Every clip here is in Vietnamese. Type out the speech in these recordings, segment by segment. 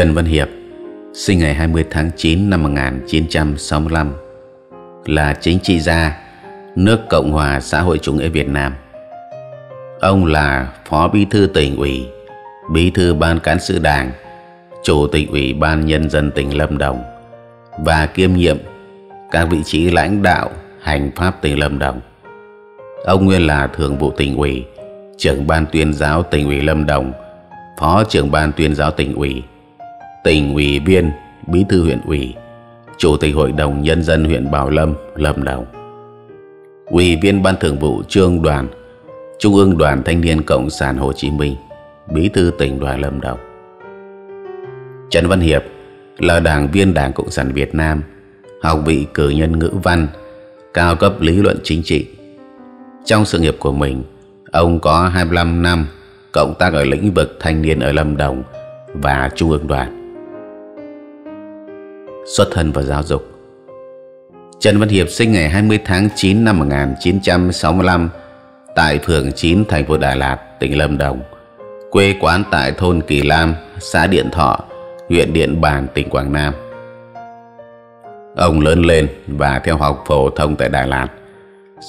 Trần Văn Hiệp sinh ngày 20 tháng 9 năm 1965 là chính trị gia nước Cộng hòa xã hội chủ nghĩa Việt Nam. Ông là phó bí thư tỉnh ủy, bí thư ban cán sự đảng, chủ tịch ủy ban nhân dân tỉnh Lâm Đồng và kiêm nhiệm các vị trí lãnh đạo hành pháp tỉnh Lâm Đồng. Ông nguyên là thường vụ tỉnh ủy, trưởng ban tuyên giáo tỉnh ủy Lâm Đồng, phó trưởng ban tuyên giáo tỉnh ủy tỉnh ủy viên, bí thư huyện ủy, chủ tịch hội đồng nhân dân huyện Bảo Lâm, Lâm Đồng, ủy viên ban thường vụ trương đoàn, trung ương đoàn thanh niên cộng sản Hồ Chí Minh, bí thư tỉnh đoàn Lâm Đồng. Trần Văn Hiệp là đảng viên Đảng Cộng sản Việt Nam, học vị cử nhân ngữ văn, cao cấp lý luận chính trị. Trong sự nghiệp của mình, ông có 25 năm cộng tác ở lĩnh vực thanh niên ở Lâm Đồng và Trung ương đoàn xuất thân và giáo dục. Trần Văn Hiệp sinh ngày 20 tháng 9 năm 1965 tại phường 9 thành phố Đà Lạt, tỉnh Lâm Đồng, quê quán tại thôn Kỳ Lam, xã Điện Thọ, huyện Điện Bàn, tỉnh Quảng Nam. Ông lớn lên và theo học phổ thông tại Đà Lạt.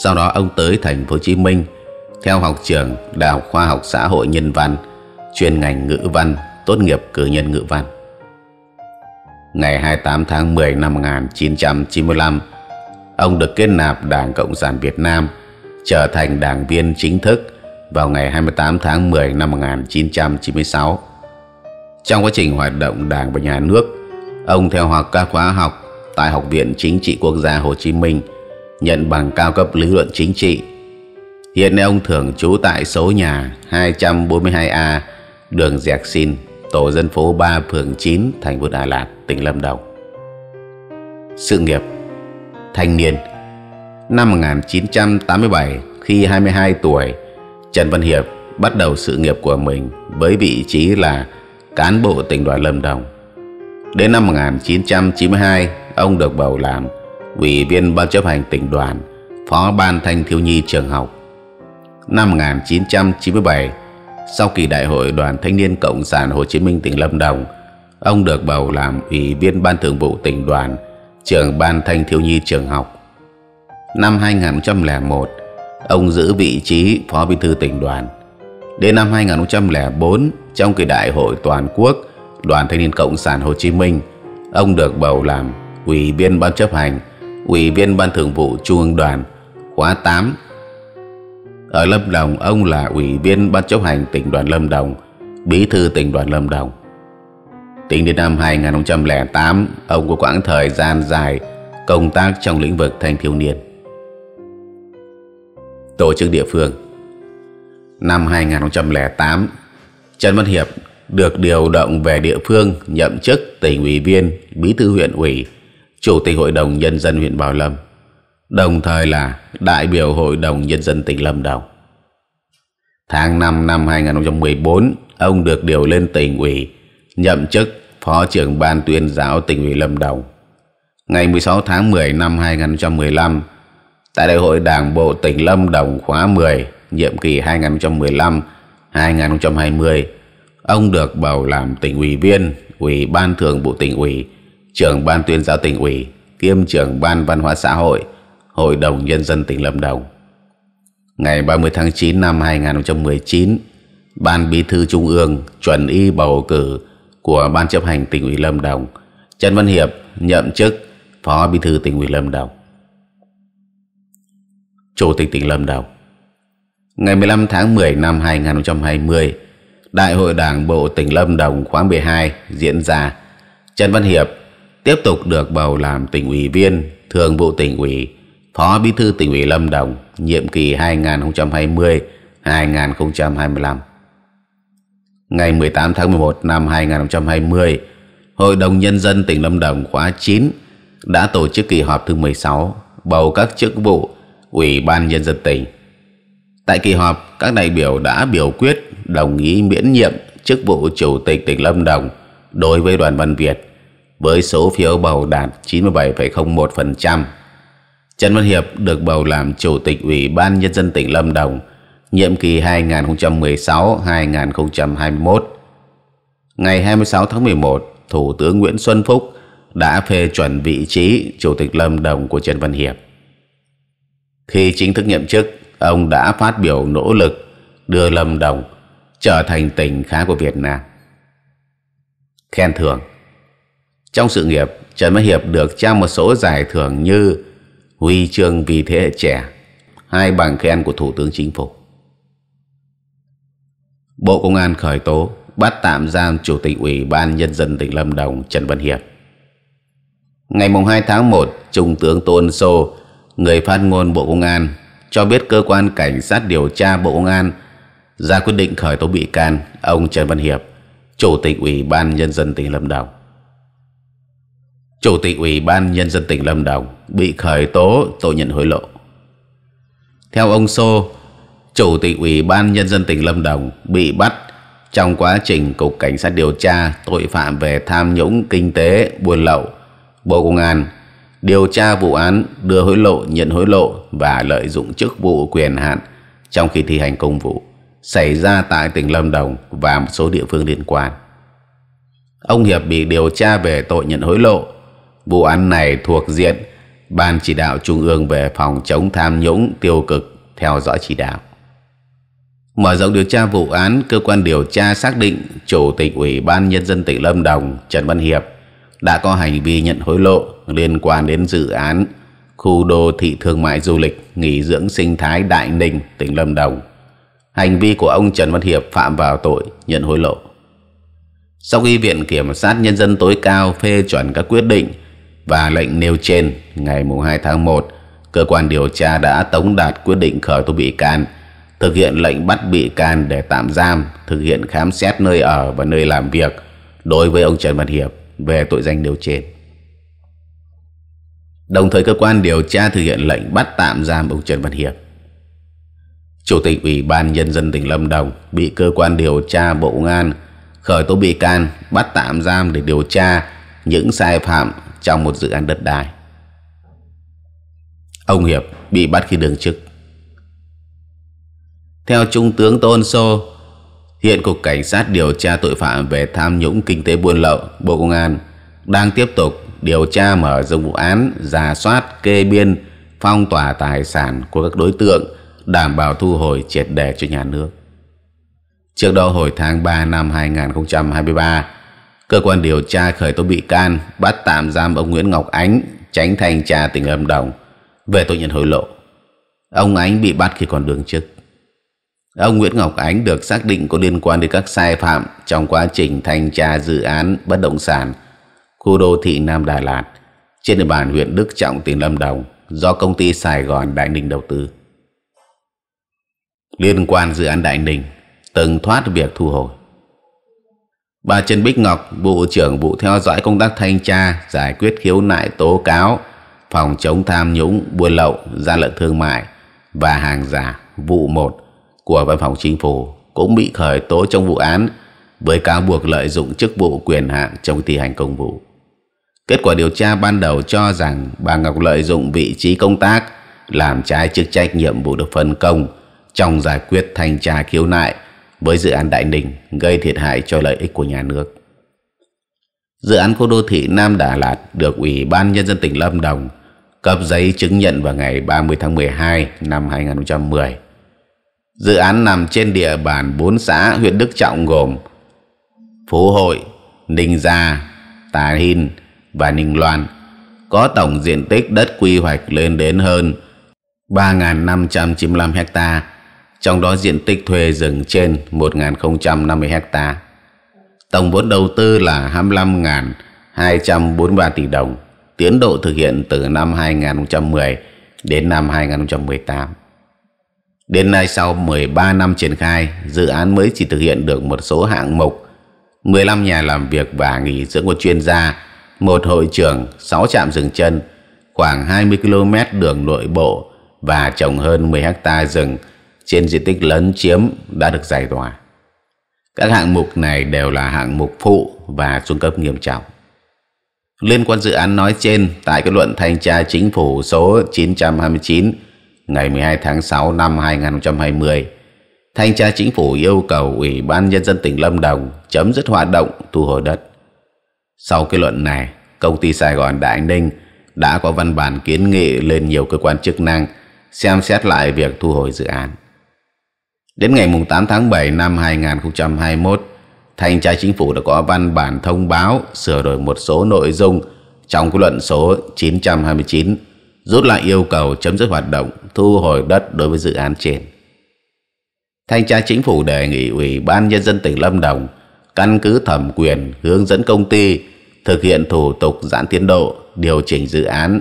Sau đó ông tới thành phố Hồ Chí Minh theo học trường Đại học Khoa học Xã hội Nhân văn, chuyên ngành Ngữ văn, tốt nghiệp cử nhân Ngữ văn ngày 28 tháng 10 năm 1995, ông được kết nạp Đảng Cộng sản Việt Nam, trở thành đảng viên chính thức vào ngày 28 tháng 10 năm 1996. Trong quá trình hoạt động đảng và nhà nước, ông theo học các khóa học tại Học viện Chính trị Quốc gia Hồ Chí Minh, nhận bằng cao cấp lý luận chính trị. Hiện nay ông thường trú tại số nhà 242A, đường Giạc Sinh, tổ dân phố 3 phường 9 thành phố Đà Lạt tỉnh Lâm Đồng sự nghiệp thanh niên năm 1987 khi 22 tuổi Trần Văn Hiệp bắt đầu sự nghiệp của mình với vị trí là cán bộ tỉnh đoàn Lâm Đồng đến năm 1992 ông được bầu làm ủy viên ban chấp hành tỉnh đoàn phó ban thanh thiếu nhi trường học năm 1997 sau kỳ đại hội Đoàn Thanh niên Cộng sản Hồ Chí Minh tỉnh Lâm Đồng, ông được bầu làm ủy viên ban thường vụ tỉnh đoàn, trưởng ban thanh thiếu nhi trường học. Năm 2001, ông giữ vị trí phó bí thư tỉnh đoàn. Đến năm 2004, trong kỳ đại hội toàn quốc Đoàn Thanh niên Cộng sản Hồ Chí Minh, ông được bầu làm ủy viên ban chấp hành, ủy viên ban thường vụ Trung ương đoàn khóa 8 ở Lâm Đồng ông là ủy viên ban chấp hành tỉnh đoàn Lâm Đồng Bí thư tỉnh đoàn Lâm Đồng Tính đến năm 2008 Ông có quãng thời gian dài công tác trong lĩnh vực thanh thiếu niên Tổ chức địa phương Năm 2008 Trần Văn Hiệp được điều động về địa phương nhậm chức tỉnh ủy viên, bí thư huyện ủy, chủ tịch hội đồng nhân dân huyện Bảo Lâm đồng thời là đại biểu Hội đồng Nhân dân tỉnh Lâm Đồng. Tháng 5 năm 2014, ông được điều lên tỉnh ủy, nhậm chức Phó trưởng Ban tuyên giáo tỉnh ủy Lâm Đồng. Ngày 16 tháng 10 năm 2015, tại Đại hội Đảng bộ tỉnh Lâm Đồng khóa 10, nhiệm kỳ 2015-2020, ông được bầu làm tỉnh ủy viên, ủy ban thường vụ tỉnh ủy, trưởng ban tuyên giáo tỉnh ủy, kiêm trưởng ban văn hóa xã hội, Hội đồng Nhân dân tỉnh Lâm Đồng. Ngày 30 tháng 9 năm 2019, Ban Bí thư Trung ương chuẩn y bầu cử của Ban chấp hành tỉnh ủy Lâm Đồng, Trần Văn Hiệp nhậm chức Phó Bí thư tỉnh ủy Lâm Đồng. Chủ tịch tỉnh Lâm Đồng. Ngày 15 tháng 10 năm 2020, Đại hội Đảng bộ tỉnh Lâm Đồng khóa 12 diễn ra. Trần Văn Hiệp tiếp tục được bầu làm tỉnh ủy viên, thường vụ tỉnh ủy Phó Bí thư tỉnh ủy Lâm Đồng nhiệm kỳ 2020-2025. Ngày 18 tháng 11 năm 2020, Hội đồng Nhân dân tỉnh Lâm Đồng khóa 9 đã tổ chức kỳ họp thứ 16 bầu các chức vụ Ủy ban Nhân dân tỉnh. Tại kỳ họp, các đại biểu đã biểu quyết đồng ý miễn nhiệm chức vụ Chủ tịch tỉnh Lâm Đồng đối với Đoàn Văn Việt với số phiếu bầu đạt 97,01%. Trần Văn Hiệp được bầu làm Chủ tịch Ủy ban Nhân dân tỉnh Lâm Đồng nhiệm kỳ 2016-2021. Ngày 26 tháng 11, Thủ tướng Nguyễn Xuân Phúc đã phê chuẩn vị trí Chủ tịch Lâm Đồng của Trần Văn Hiệp. Khi chính thức nhậm chức, ông đã phát biểu nỗ lực đưa Lâm Đồng trở thành tỉnh khá của Việt Nam. Khen thưởng Trong sự nghiệp, Trần Văn Hiệp được trao một số giải thưởng như huy chương vì thế hệ trẻ hai bằng khen của thủ tướng chính phủ bộ công an khởi tố bắt tạm giam chủ tịch ủy ban nhân dân tỉnh lâm đồng trần văn hiệp ngày mùng 2 tháng 1 trung tướng tôn sô người phát ngôn bộ công an cho biết cơ quan cảnh sát điều tra bộ công an ra quyết định khởi tố bị can ông trần văn hiệp chủ tịch ủy ban nhân dân tỉnh lâm đồng Chủ tịch Ủy ban Nhân dân tỉnh Lâm Đồng bị khởi tố tội nhận hối lộ. Theo ông Sô, Chủ tịch Ủy ban Nhân dân tỉnh Lâm Đồng bị bắt trong quá trình Cục Cảnh sát điều tra tội phạm về tham nhũng kinh tế buôn lậu, Bộ Công an điều tra vụ án đưa hối lộ, nhận hối lộ và lợi dụng chức vụ quyền hạn trong khi thi hành công vụ xảy ra tại tỉnh Lâm Đồng và một số địa phương liên quan. Ông Hiệp bị điều tra về tội nhận hối lộ Vụ án này thuộc diện Ban chỉ đạo Trung ương về phòng chống tham nhũng tiêu cực theo dõi chỉ đạo. Mở rộng điều tra vụ án, cơ quan điều tra xác định Chủ tịch Ủy ban Nhân dân tỉnh Lâm Đồng Trần Văn Hiệp đã có hành vi nhận hối lộ liên quan đến dự án khu đô thị thương mại du lịch nghỉ dưỡng sinh thái Đại Ninh, tỉnh Lâm Đồng. Hành vi của ông Trần Văn Hiệp phạm vào tội nhận hối lộ. Sau khi Viện Kiểm sát Nhân dân tối cao phê chuẩn các quyết định và lệnh nêu trên ngày 2 tháng 1 cơ quan điều tra đã tống đạt quyết định khởi tố bị can thực hiện lệnh bắt bị can để tạm giam thực hiện khám xét nơi ở và nơi làm việc đối với ông Trần Văn Hiệp về tội danh nêu trên đồng thời cơ quan điều tra thực hiện lệnh bắt tạm giam ông Trần Văn Hiệp Chủ tịch Ủy ban Nhân dân tỉnh Lâm Đồng bị cơ quan điều tra Bộ Công an khởi tố bị can bắt tạm giam để điều tra những sai phạm trong một dự án đất đai. Ông Hiệp bị bắt khi đương chức. Theo Trung tướng Tôn Sô, hiện Cục Cảnh sát điều tra tội phạm về tham nhũng kinh tế buôn lậu Bộ Công an đang tiếp tục điều tra mở rộng vụ án, giả soát, kê biên, phong tỏa tài sản của các đối tượng, đảm bảo thu hồi triệt đề cho nhà nước. Trước đó hồi tháng 3 năm 2023, Cơ quan điều tra khởi tố bị can, bắt tạm giam ông Nguyễn Ngọc Ánh, tránh thanh tra tỉnh Lâm Đồng, về tội nhận hối lộ. Ông Ánh bị bắt khi còn đường chức. Ông Nguyễn Ngọc Ánh được xác định có liên quan đến các sai phạm trong quá trình thanh tra dự án bất động sản khu đô thị Nam Đà Lạt trên địa bàn huyện Đức Trọng, tỉnh Lâm Đồng do công ty Sài Gòn Đại Ninh đầu tư. Liên quan dự án Đại Ninh từng thoát việc thu hồi. Bà Trần Bích Ngọc, bộ trưởng Vụ theo dõi công tác thanh tra, giải quyết khiếu nại tố cáo, phòng chống tham nhũng, buôn lậu, gian lận thương mại và hàng giả vụ 1 của Văn phòng Chính phủ cũng bị khởi tố trong vụ án với cáo buộc lợi dụng chức vụ quyền hạn trong thi hành công vụ. Kết quả điều tra ban đầu cho rằng bà Ngọc lợi dụng vị trí công tác làm trái chức trách nhiệm vụ được phân công trong giải quyết thanh tra khiếu nại với dự án Đại Ninh gây thiệt hại cho lợi ích của nhà nước. Dự án khu đô thị Nam Đà Lạt được Ủy ban Nhân dân tỉnh Lâm Đồng cấp giấy chứng nhận vào ngày 30 tháng 12 năm 2010. Dự án nằm trên địa bàn 4 xã huyện Đức Trọng gồm Phú Hội, Ninh Gia, Tà Hìn và Ninh Loan có tổng diện tích đất quy hoạch lên đến hơn 3.595 hectare trong đó diện tích thuê rừng trên 1.050 hecta. Tổng vốn đầu tư là 25.243 tỷ đồng, tiến độ thực hiện từ năm 2010 đến năm 2018. Đến nay sau 13 năm triển khai, dự án mới chỉ thực hiện được một số hạng mục, 15 nhà làm việc và nghỉ dưỡng của chuyên gia, một hội trường, 6 trạm rừng chân, khoảng 20 km đường nội bộ và trồng hơn 10 hecta rừng trên diện tích lớn chiếm đã được giải tỏa. Các hạng mục này đều là hạng mục phụ và xuống cấp nghiêm trọng. Liên quan dự án nói trên, tại kết luận thanh tra chính phủ số 929 ngày 12 tháng 6 năm 2020, thanh tra chính phủ yêu cầu Ủy ban Nhân dân tỉnh Lâm Đồng chấm dứt hoạt động thu hồi đất. Sau kết luận này, công ty Sài Gòn Đại Ninh đã có văn bản kiến nghị lên nhiều cơ quan chức năng xem xét lại việc thu hồi dự án. Đến ngày 8 tháng 7 năm 2021, Thanh tra Chính phủ đã có văn bản thông báo sửa đổi một số nội dung trong quy luận số 929 rút lại yêu cầu chấm dứt hoạt động thu hồi đất đối với dự án trên. Thanh tra Chính phủ đề nghị Ủy ban Nhân dân tỉnh Lâm Đồng căn cứ thẩm quyền hướng dẫn công ty thực hiện thủ tục giãn tiến độ điều chỉnh dự án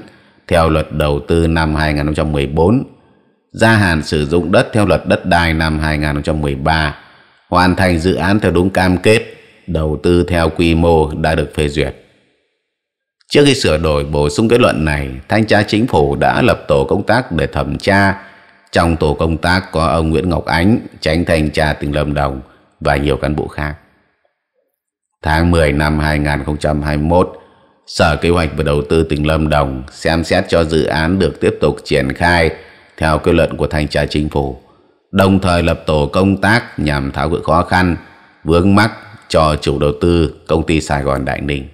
theo luật đầu tư năm 2014 gia hạn sử dụng đất theo luật đất đai năm 2013, hoàn thành dự án theo đúng cam kết, đầu tư theo quy mô đã được phê duyệt. Trước khi sửa đổi bổ sung kết luận này, Thanh tra Chính phủ đã lập tổ công tác để thẩm tra. Trong tổ công tác có ông Nguyễn Ngọc Ánh, tránh thanh tra tỉnh Lâm Đồng và nhiều cán bộ khác. Tháng 10 năm 2021, Sở Kế hoạch và Đầu tư tỉnh Lâm Đồng xem xét cho dự án được tiếp tục triển khai theo kết luận của thanh tra chính phủ đồng thời lập tổ công tác nhằm tháo gỡ khó khăn vướng mắc cho chủ đầu tư công ty Sài Gòn Đại Ninh.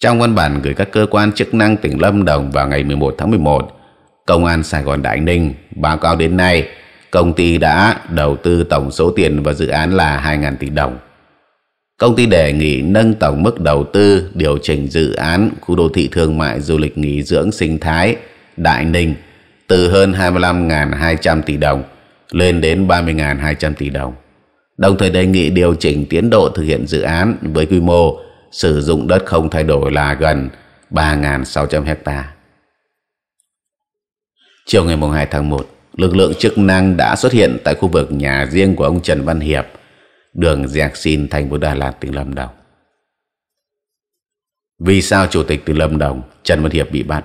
Trong văn bản gửi các cơ quan chức năng tỉnh Lâm Đồng vào ngày 11 tháng 11, Công an Sài Gòn Đại Ninh báo cáo đến nay công ty đã đầu tư tổng số tiền vào dự án là 2.000 tỷ đồng. Công ty đề nghị nâng tổng mức đầu tư điều chỉnh dự án khu đô thị thương mại du lịch nghỉ dưỡng sinh thái Đại Ninh từ hơn 25.200 tỷ đồng lên đến 30.200 tỷ đồng, đồng thời đề nghị điều chỉnh tiến độ thực hiện dự án với quy mô sử dụng đất không thay đổi là gần 3.600 hectare. Chiều ngày 2 tháng 1, lực lượng chức năng đã xuất hiện tại khu vực nhà riêng của ông Trần Văn Hiệp, đường Giạc Xin, thành phố Đà Lạt, tỉnh Lâm Đồng. Vì sao Chủ tịch tỉnh Lâm Đồng Trần Văn Hiệp bị bắt?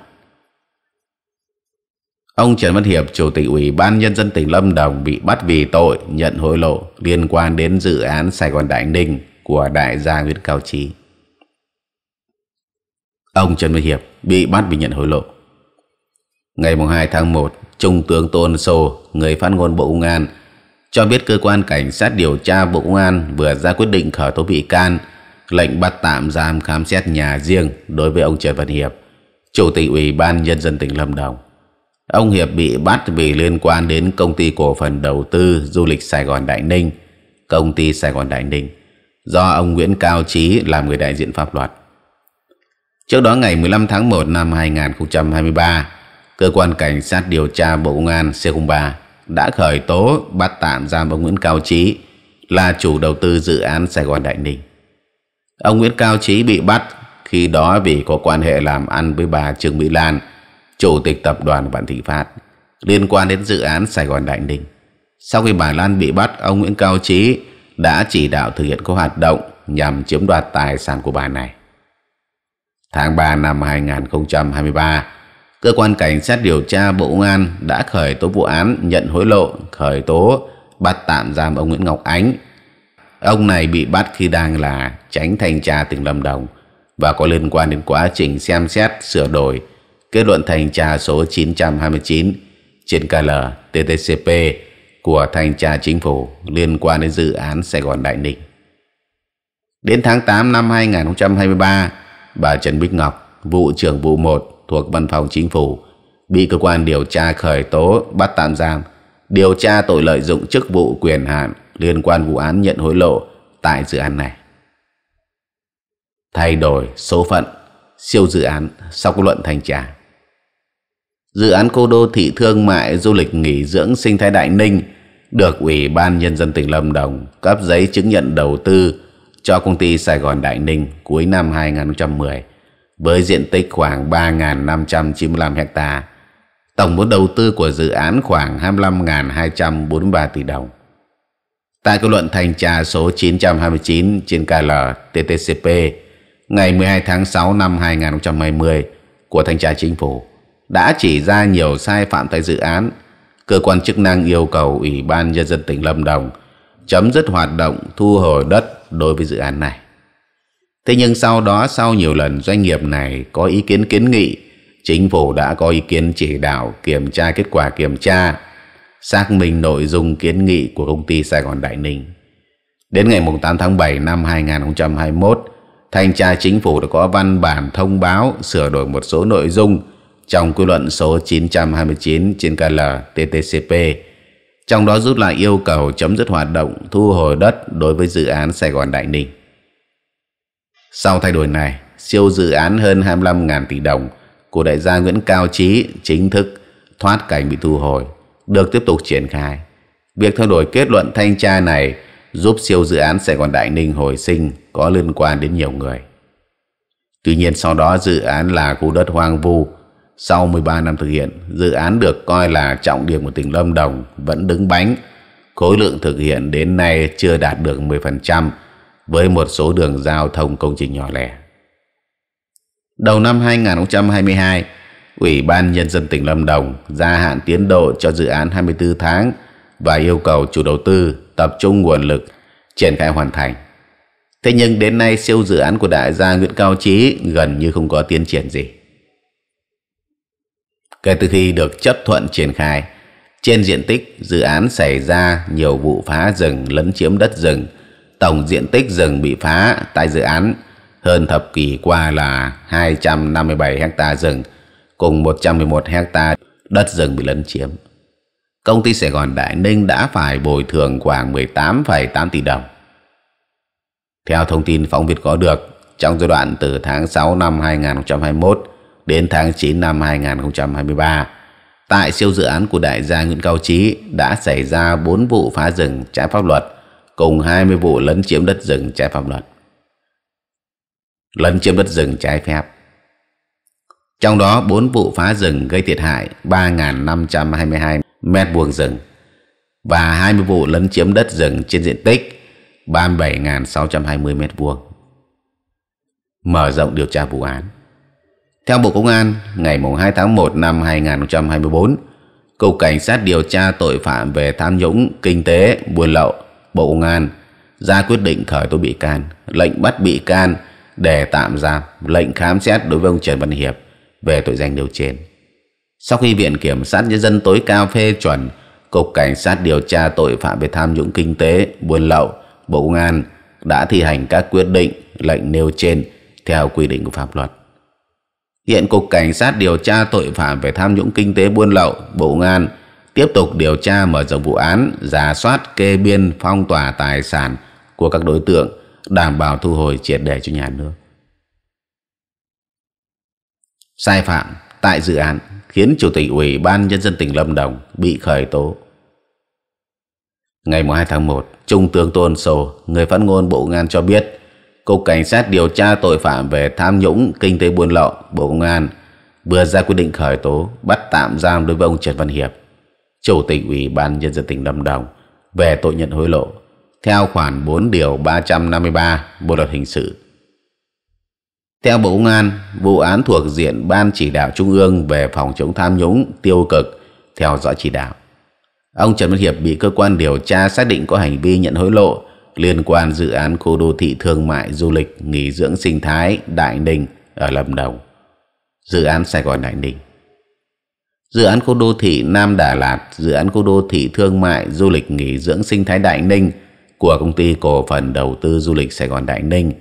Ông Trần Văn Hiệp, Chủ tịch Ủy ban Nhân dân tỉnh Lâm Đồng bị bắt vì tội nhận hối lộ liên quan đến dự án Sài Gòn Đại Ninh của đại gia Nguyễn Cao Trí. Ông Trần Văn Hiệp bị bắt vì nhận hối lộ. Ngày 2 tháng 1, Trung tướng Tôn Sô, người phát ngôn Bộ Công an, cho biết cơ quan cảnh sát điều tra Bộ Công an vừa ra quyết định khởi tố bị can, lệnh bắt tạm giam khám xét nhà riêng đối với ông Trần Văn Hiệp, Chủ tịch Ủy ban Nhân dân tỉnh Lâm Đồng. Ông Hiệp bị bắt vì liên quan đến công ty cổ phần đầu tư du lịch Sài Gòn Đại Ninh, công ty Sài Gòn Đại Ninh, do ông Nguyễn Cao Trí làm người đại diện pháp luật. Trước đó ngày 15 tháng 1 năm 2023, cơ quan cảnh sát điều tra Bộ Công an C03 đã khởi tố bắt tạm giam ông Nguyễn Cao Trí là chủ đầu tư dự án Sài Gòn Đại Ninh. Ông Nguyễn Cao Trí bị bắt khi đó vì có quan hệ làm ăn với bà Trương Mỹ Lan – chủ tịch tập đoàn Vạn Thị Phát, liên quan đến dự án Sài Gòn Đại Ninh. Sau khi bà Lan bị bắt, ông Nguyễn Cao Chí đã chỉ đạo thực hiện các hoạt động nhằm chiếm đoạt tài sản của bà này. Tháng 3 năm 2023, Cơ quan Cảnh sát điều tra Bộ Công an đã khởi tố vụ án nhận hối lộ, khởi tố, bắt tạm giam ông Nguyễn Ngọc Ánh. Ông này bị bắt khi đang là tránh thanh tra tỉnh Lâm Đồng và có liên quan đến quá trình xem xét sửa đổi kết luận thanh tra số 929 trên KL của thanh tra chính phủ liên quan đến dự án Sài Gòn Đại Ninh. Đến tháng 8 năm 2023, bà Trần Bích Ngọc, vụ trưởng vụ 1 thuộc Văn phòng Chính phủ, bị cơ quan điều tra khởi tố bắt tạm giam, điều tra tội lợi dụng chức vụ quyền hạn liên quan vụ án nhận hối lộ tại dự án này. Thay đổi số phận siêu dự án sau kết luận thanh tra dự án khu đô thị thương mại du lịch nghỉ dưỡng sinh thái Đại Ninh được Ủy ban Nhân dân tỉnh Lâm Đồng cấp giấy chứng nhận đầu tư cho công ty Sài Gòn Đại Ninh cuối năm 2010 với diện tích khoảng 3.595 ha, Tổng vốn đầu tư của dự án khoảng 25.243 tỷ đồng. Tại kết luận thanh tra số 929 trên KL TTCP ngày 12 tháng 6 năm 2020 của Thanh tra Chính phủ, đã chỉ ra nhiều sai phạm tại dự án. Cơ quan chức năng yêu cầu Ủy ban Nhân dân tỉnh Lâm Đồng chấm dứt hoạt động thu hồi đất đối với dự án này. Thế nhưng sau đó, sau nhiều lần doanh nghiệp này có ý kiến kiến nghị, chính phủ đã có ý kiến chỉ đạo kiểm tra kết quả kiểm tra, xác minh nội dung kiến nghị của công ty Sài Gòn Đại Ninh. Đến ngày 8 tháng 7 năm 2021, Thanh tra Chính phủ đã có văn bản thông báo sửa đổi một số nội dung trong quy luận số 929 trên KL TTCP, trong đó rút lại yêu cầu chấm dứt hoạt động thu hồi đất đối với dự án Sài Gòn Đại Ninh. Sau thay đổi này, siêu dự án hơn 25.000 tỷ đồng của đại gia Nguyễn Cao Trí chính thức thoát cảnh bị thu hồi, được tiếp tục triển khai. Việc thay đổi kết luận thanh tra này giúp siêu dự án Sài Gòn Đại Ninh hồi sinh có liên quan đến nhiều người. Tuy nhiên sau đó dự án là khu đất hoang vu sau 13 năm thực hiện, dự án được coi là trọng điểm của tỉnh Lâm Đồng vẫn đứng bánh. Khối lượng thực hiện đến nay chưa đạt được 10% với một số đường giao thông công trình nhỏ lẻ. Đầu năm 2022, Ủy ban Nhân dân tỉnh Lâm Đồng gia hạn tiến độ cho dự án 24 tháng và yêu cầu chủ đầu tư tập trung nguồn lực triển khai hoàn thành. Thế nhưng đến nay siêu dự án của đại gia Nguyễn Cao Trí gần như không có tiến triển gì. Kể từ khi được chấp thuận triển khai, trên diện tích dự án xảy ra nhiều vụ phá rừng lấn chiếm đất rừng. Tổng diện tích rừng bị phá tại dự án hơn thập kỷ qua là 257 ha rừng cùng 111 ha đất rừng bị lấn chiếm. Công ty Sài Gòn Đại Ninh đã phải bồi thường khoảng 18,8 tỷ đồng. Theo thông tin phóng viên có được, trong giai đoạn từ tháng 6 năm 2021 đến tháng 9 năm 2023 tại siêu dự án của đại gia Nguyễn Cao Trí đã xảy ra 4 vụ phá rừng trái pháp luật cùng 20 vụ lấn chiếm đất rừng trái pháp luật lấn chiếm đất rừng trái phép trong đó 4 vụ phá rừng gây thiệt hại 3.522 m2 rừng và 20 vụ lấn chiếm đất rừng trên diện tích 37.620 m2. mở rộng điều tra vụ án theo Bộ Công an, ngày 2 tháng 1 năm 2024, Cục Cảnh sát điều tra tội phạm về tham nhũng, kinh tế, buôn lậu, Bộ Công an ra quyết định khởi tố bị can, lệnh bắt bị can để tạm giam, lệnh khám xét đối với ông Trần Văn Hiệp về tội danh điều trên. Sau khi Viện Kiểm sát Nhân dân tối cao phê chuẩn, Cục Cảnh sát điều tra tội phạm về tham nhũng kinh tế, buôn lậu, Bộ Công an đã thi hành các quyết định, lệnh nêu trên theo quy định của pháp luật. Hiện Cục Cảnh sát điều tra tội phạm về tham nhũng kinh tế buôn lậu, Bộ Công an tiếp tục điều tra mở rộng vụ án, giả soát kê biên phong tỏa tài sản của các đối tượng, đảm bảo thu hồi triệt đề cho nhà nước. Sai phạm tại dự án khiến Chủ tịch Ủy ban Nhân dân tỉnh Lâm Đồng bị khởi tố. Ngày 2 tháng 1, Trung tướng Tôn Sô, người phát ngôn Bộ Ngan cho biết Cục Cảnh sát điều tra tội phạm về tham nhũng, kinh tế buôn lậu, Bộ Công an vừa ra quyết định khởi tố bắt tạm giam đối với ông Trần Văn Hiệp, Chủ tịch Ủy ban Nhân dân tỉnh Lâm Đồng về tội nhận hối lộ theo khoản 4 điều 353 Bộ luật hình sự. Theo Bộ Công an, vụ án thuộc diện Ban chỉ đạo Trung ương về phòng chống tham nhũng tiêu cực theo dõi chỉ đạo. Ông Trần Văn Hiệp bị cơ quan điều tra xác định có hành vi nhận hối lộ liên quan dự án khu đô thị thương mại du lịch nghỉ dưỡng sinh thái Đại Ninh ở Lâm Đồng, dự án Sài Gòn Đại Ninh, dự án khu đô thị Nam Đà Lạt, dự án khu đô thị thương mại du lịch nghỉ dưỡng sinh thái Đại Ninh của công ty cổ phần đầu tư du lịch Sài Gòn Đại Ninh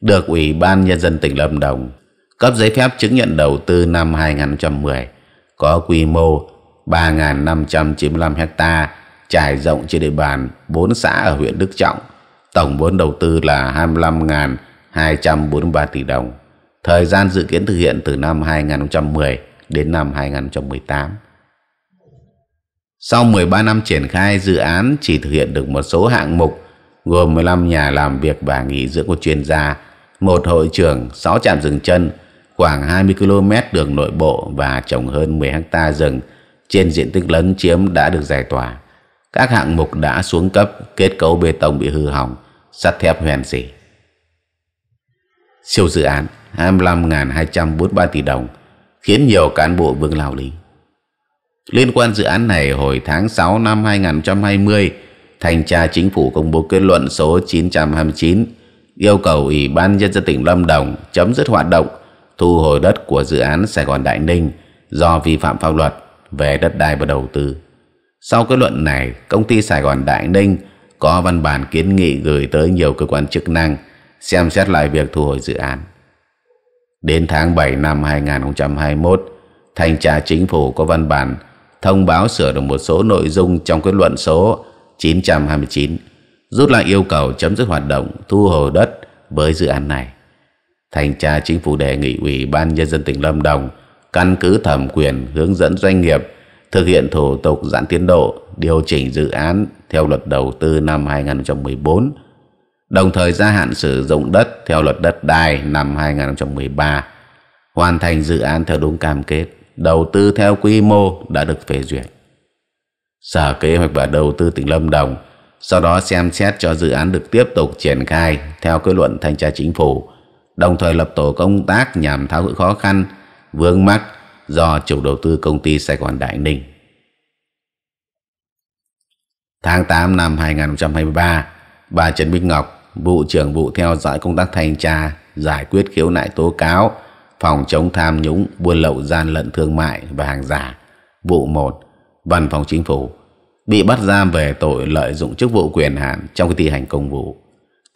được Ủy ban Nhân dân tỉnh Lâm Đồng cấp giấy phép chứng nhận đầu tư năm 2010 có quy mô 3.595 hecta trải rộng trên địa bàn 4 xã ở huyện Đức Trọng, tổng vốn đầu tư là 25.243 tỷ đồng. Thời gian dự kiến thực hiện từ năm 2010 đến năm 2018. Sau 13 năm triển khai, dự án chỉ thực hiện được một số hạng mục gồm 15 nhà làm việc và nghỉ dưỡng của chuyên gia, một hội trường, 6 trạm dừng chân, khoảng 20 km đường nội bộ và trồng hơn 10 ha rừng trên diện tích lớn chiếm đã được giải tỏa các hạng mục đã xuống cấp kết cấu bê tông bị hư hỏng sắt thép hoen xỉ siêu dự án 25.243 tỷ đồng khiến nhiều cán bộ vương lao lý liên quan dự án này hồi tháng 6 năm 2020 thanh tra chính phủ công bố kết luận số 929 yêu cầu ủy ban nhân dân tỉnh Lâm Đồng chấm dứt hoạt động thu hồi đất của dự án Sài Gòn Đại Ninh do vi phạm pháp luật về đất đai và đầu tư sau kết luận này, công ty Sài Gòn Đại Ninh có văn bản kiến nghị gửi tới nhiều cơ quan chức năng xem xét lại việc thu hồi dự án. Đến tháng 7 năm 2021, Thanh tra Chính phủ có văn bản thông báo sửa đổi một số nội dung trong kết luận số 929, rút lại yêu cầu chấm dứt hoạt động thu hồi đất với dự án này. Thanh tra Chính phủ đề nghị Ủy ban Nhân dân tỉnh Lâm Đồng căn cứ thẩm quyền hướng dẫn doanh nghiệp thực hiện thủ tục giãn tiến độ điều chỉnh dự án theo luật đầu tư năm 2014 đồng thời gia hạn sử dụng đất theo luật đất đai năm 2013 hoàn thành dự án theo đúng cam kết đầu tư theo quy mô đã được phê duyệt sở kế hoạch và đầu tư tỉnh Lâm Đồng sau đó xem xét cho dự án được tiếp tục triển khai theo kết luận thanh tra chính phủ đồng thời lập tổ công tác nhằm tháo gỡ khó khăn vướng mắc do chủ đầu tư công ty Sài Gòn Đại Ninh. Tháng 8 năm 2023, bà Trần Bích Ngọc, vụ trưởng vụ theo dõi công tác thanh tra, giải quyết khiếu nại tố cáo, phòng chống tham nhũng, buôn lậu gian lận thương mại và hàng giả, vụ 1, văn phòng chính phủ bị bắt giam về tội lợi dụng chức vụ quyền hạn trong khi thi hành công vụ.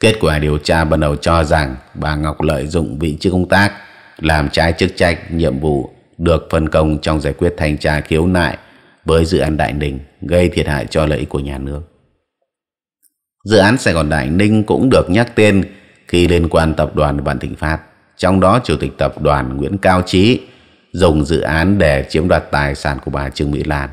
Kết quả điều tra ban đầu cho rằng bà Ngọc lợi dụng vị trí công tác, làm trái chức trách, nhiệm vụ được phân công trong giải quyết thanh tra khiếu nại với dự án Đại Ninh gây thiệt hại cho lợi ích của nhà nước. Dự án Sài Gòn Đại Ninh cũng được nhắc tên khi liên quan tập đoàn Vạn Thịnh Phát, trong đó Chủ tịch tập đoàn Nguyễn Cao Trí dùng dự án để chiếm đoạt tài sản của bà Trương Mỹ Lan.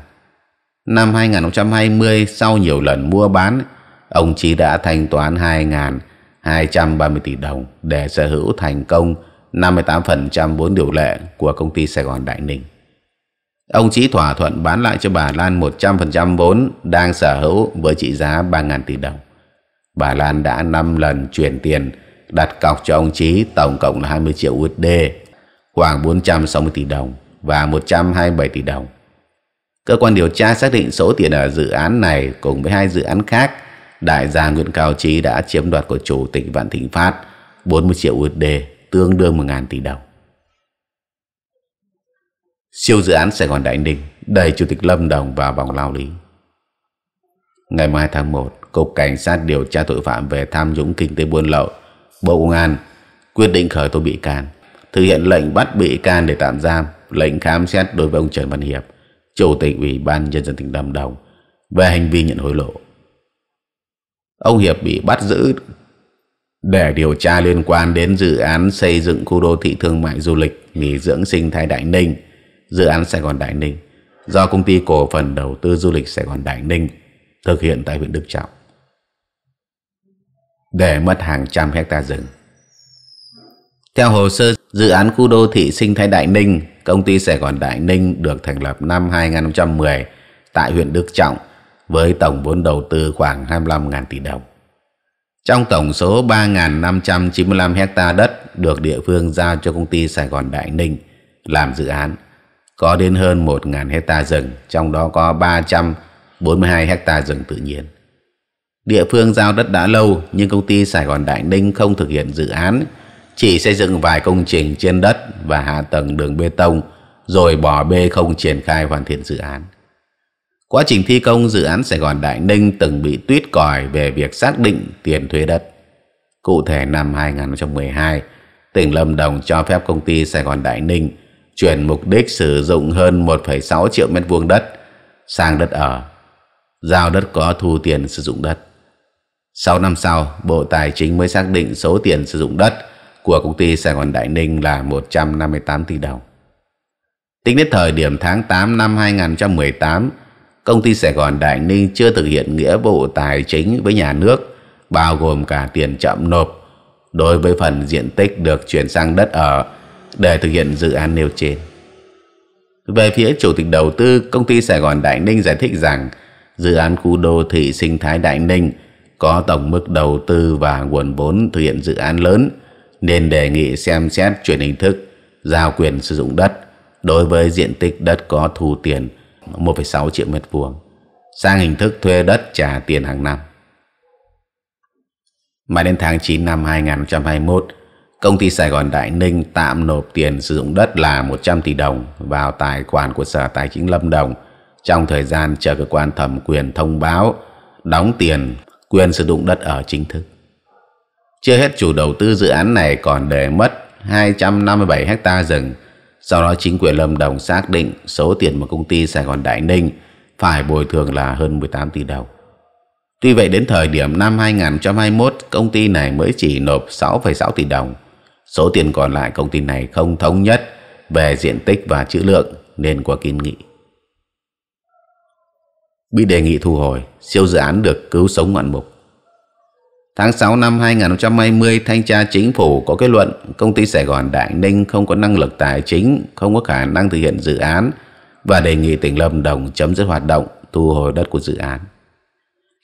Năm 2020, sau nhiều lần mua bán, ông Trí đã thanh toán 2.230 tỷ đồng để sở hữu thành công 58% vốn điều lệ của công ty Sài Gòn Đại Ninh. Ông Chí thỏa thuận bán lại cho bà Lan 100% vốn đang sở hữu với trị giá 3.000 tỷ đồng. Bà Lan đã 5 lần chuyển tiền đặt cọc cho ông Chí tổng cộng là 20 triệu USD, khoảng 460 tỷ đồng và 127 tỷ đồng. Cơ quan điều tra xác định số tiền ở dự án này cùng với hai dự án khác, đại gia Nguyễn Cao Trí đã chiếm đoạt của Chủ tịch Vạn Thịnh Phát 40 triệu USD tương đương một ngàn tỷ đồng. Siêu dự án Sài Gòn Đại Ninh đẩy Chủ tịch Lâm Đồng vào vòng lao lý. Ngày mai tháng 1, Cục Cảnh sát điều tra tội phạm về tham nhũng kinh tế buôn lậu, Bộ Công an quyết định khởi tố bị can, thực hiện lệnh bắt bị can để tạm giam, lệnh khám xét đối với ông Trần Văn Hiệp, Chủ tịch Ủy ban Nhân dân tỉnh Lâm Đồng về hành vi nhận hối lộ. Ông Hiệp bị bắt giữ để điều tra liên quan đến dự án xây dựng khu đô thị thương mại du lịch nghỉ dưỡng sinh thái Đại Ninh, dự án Sài Gòn Đại Ninh do công ty cổ phần đầu tư du lịch Sài Gòn Đại Ninh thực hiện tại huyện Đức Trọng để mất hàng trăm hecta rừng. Theo hồ sơ dự án khu đô thị sinh thái Đại Ninh, công ty Sài Gòn Đại Ninh được thành lập năm 2010 tại huyện Đức Trọng với tổng vốn đầu tư khoảng 25.000 tỷ đồng. Trong tổng số 3.595 hecta đất được địa phương giao cho công ty Sài Gòn Đại Ninh làm dự án, có đến hơn 1.000 hecta rừng, trong đó có 342 hecta rừng tự nhiên. Địa phương giao đất đã lâu nhưng công ty Sài Gòn Đại Ninh không thực hiện dự án, chỉ xây dựng vài công trình trên đất và hạ tầng đường bê tông rồi bỏ bê không triển khai hoàn thiện dự án. Quá trình thi công dự án Sài Gòn Đại Ninh từng bị tuyết còi về việc xác định tiền thuê đất. Cụ thể năm 2012, tỉnh Lâm Đồng cho phép công ty Sài Gòn Đại Ninh chuyển mục đích sử dụng hơn 1,6 triệu mét vuông đất sang đất ở, giao đất có thu tiền sử dụng đất. 6 năm sau, Bộ Tài chính mới xác định số tiền sử dụng đất của công ty Sài Gòn Đại Ninh là 158 tỷ đồng. Tính đến thời điểm tháng 8 năm 2018, công ty Sài Gòn Đại Ninh chưa thực hiện nghĩa vụ tài chính với nhà nước, bao gồm cả tiền chậm nộp đối với phần diện tích được chuyển sang đất ở để thực hiện dự án nêu trên. Về phía chủ tịch đầu tư, công ty Sài Gòn Đại Ninh giải thích rằng dự án khu đô thị sinh thái Đại Ninh có tổng mức đầu tư và nguồn vốn thực hiện dự án lớn nên đề nghị xem xét chuyển hình thức giao quyền sử dụng đất đối với diện tích đất có thu tiền 1,6 triệu mét vuông sang hình thức thuê đất trả tiền hàng năm. Mà đến tháng 9 năm 2021, công ty Sài Gòn Đại Ninh tạm nộp tiền sử dụng đất là 100 tỷ đồng vào tài khoản của Sở Tài chính Lâm Đồng trong thời gian chờ cơ quan thẩm quyền thông báo đóng tiền quyền sử dụng đất ở chính thức. Chưa hết chủ đầu tư dự án này còn để mất 257 hecta rừng sau đó chính quyền Lâm Đồng xác định số tiền mà công ty Sài Gòn Đại Ninh phải bồi thường là hơn 18 tỷ đồng. Tuy vậy đến thời điểm năm 2021 công ty này mới chỉ nộp 6,6 tỷ đồng. Số tiền còn lại công ty này không thống nhất về diện tích và chữ lượng nên qua kiến nghị. Bị đề nghị thu hồi, siêu dự án được cứu sống ngoạn mục. Tháng 6 năm 2020, Thanh tra Chính phủ có kết luận công ty Sài Gòn Đại Ninh không có năng lực tài chính, không có khả năng thực hiện dự án và đề nghị tỉnh Lâm Đồng chấm dứt hoạt động, thu hồi đất của dự án.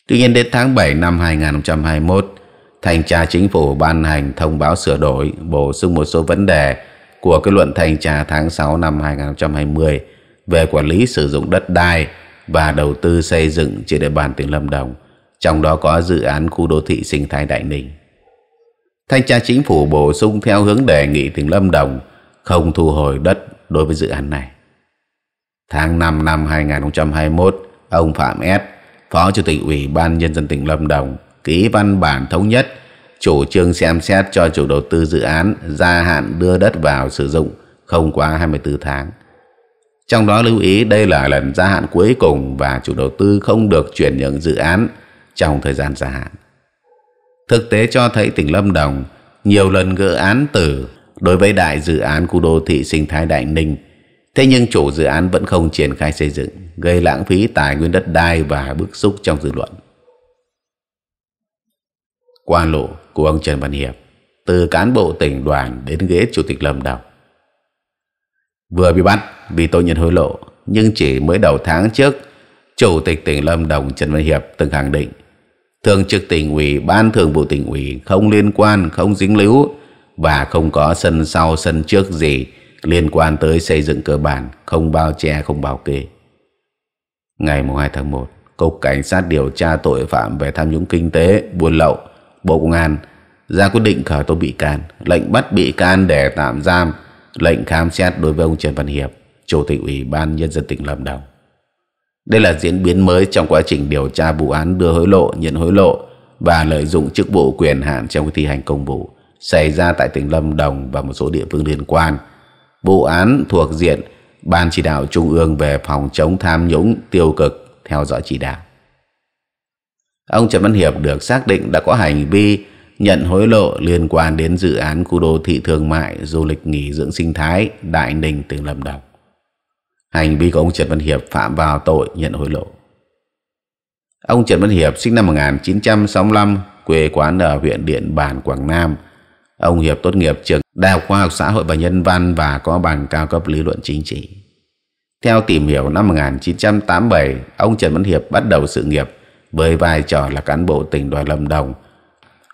Tuy nhiên đến tháng 7 năm 2021, Thanh tra Chính phủ ban hành thông báo sửa đổi, bổ sung một số vấn đề của kết luận thanh tra tháng 6 năm 2020 về quản lý sử dụng đất đai và đầu tư xây dựng trên địa bàn tỉnh Lâm Đồng – trong đó có dự án khu đô thị sinh thái Đại Ninh. Thanh tra chính phủ bổ sung theo hướng đề nghị tỉnh Lâm Đồng không thu hồi đất đối với dự án này. Tháng 5 năm 2021, ông Phạm S, Phó Chủ tịch Ủy ban Nhân dân tỉnh Lâm Đồng ký văn bản thống nhất chủ trương xem xét cho chủ đầu tư dự án gia hạn đưa đất vào sử dụng không quá 24 tháng. Trong đó lưu ý đây là lần gia hạn cuối cùng và chủ đầu tư không được chuyển nhượng dự án trong thời gian dài hạn. Thực tế cho thấy tỉnh Lâm Đồng nhiều lần gỡ án tử đối với đại dự án khu đô thị sinh thái Đại Ninh, thế nhưng chủ dự án vẫn không triển khai xây dựng, gây lãng phí tài nguyên đất đai và bức xúc trong dư luận. Quan lộ của ông Trần Văn Hiệp từ cán bộ tỉnh đoàn đến ghế chủ tịch Lâm Đồng vừa bị bắt vì tội nhận hối lộ nhưng chỉ mới đầu tháng trước chủ tịch tỉnh lâm đồng trần văn hiệp từng khẳng định thường trực tỉnh ủy ban thường vụ tỉnh ủy không liên quan không dính líu và không có sân sau sân trước gì liên quan tới xây dựng cơ bản không bao che không bảo kê ngày 2 tháng 1 cục cảnh sát điều tra tội phạm về tham nhũng kinh tế buôn lậu bộ công an ra quyết định khởi tố bị can lệnh bắt bị can để tạm giam lệnh khám xét đối với ông Trần Văn Hiệp chủ tịch ủy ban nhân dân tỉnh Lâm Đồng đây là diễn biến mới trong quá trình điều tra vụ án đưa hối lộ, nhận hối lộ và lợi dụng chức vụ quyền hạn trong thi hành công vụ xảy ra tại tỉnh Lâm Đồng và một số địa phương liên quan. Vụ án thuộc diện Ban chỉ đạo Trung ương về phòng chống tham nhũng tiêu cực theo dõi chỉ đạo. Ông Trần Văn Hiệp được xác định đã có hành vi nhận hối lộ liên quan đến dự án khu đô thị thương mại du lịch nghỉ dưỡng sinh thái Đại Ninh tỉnh Lâm Đồng hành vi của ông Trần Văn Hiệp phạm vào tội nhận hối lộ. Ông Trần Văn Hiệp sinh năm 1965, quê quán ở huyện Điện Bàn, Quảng Nam. Ông Hiệp tốt nghiệp trường Đại học Khoa học Xã hội và Nhân văn và có bằng cao cấp lý luận chính trị. Theo tìm hiểu năm 1987, ông Trần Văn Hiệp bắt đầu sự nghiệp với vai trò là cán bộ tỉnh đoàn Lâm Đồng